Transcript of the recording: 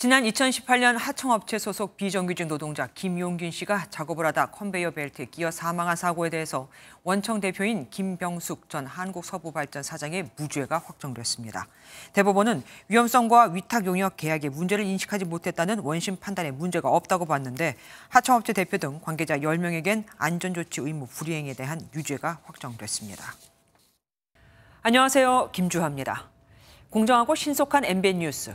지난 2018년 하청업체 소속 비정규직 노동자 김용균 씨가 작업을 하다 컨베이어 벨트에 끼어 사망한 사고에 대해서 원청 대표인 김병숙 전 한국서부발전 사장의 무죄가 확정됐습니다. 대법원은 위험성과 위탁 용역 계약의 문제를 인식하지 못했다는 원심 판단에 문제가 없다고 봤는데 하청업체 대표 등 관계자 10명에겐 안전조치 의무 불이행에 대한 유죄가 확정됐습니다. 안녕하세요. 김주하입니다. 공정하고 신속한 MBN 뉴스.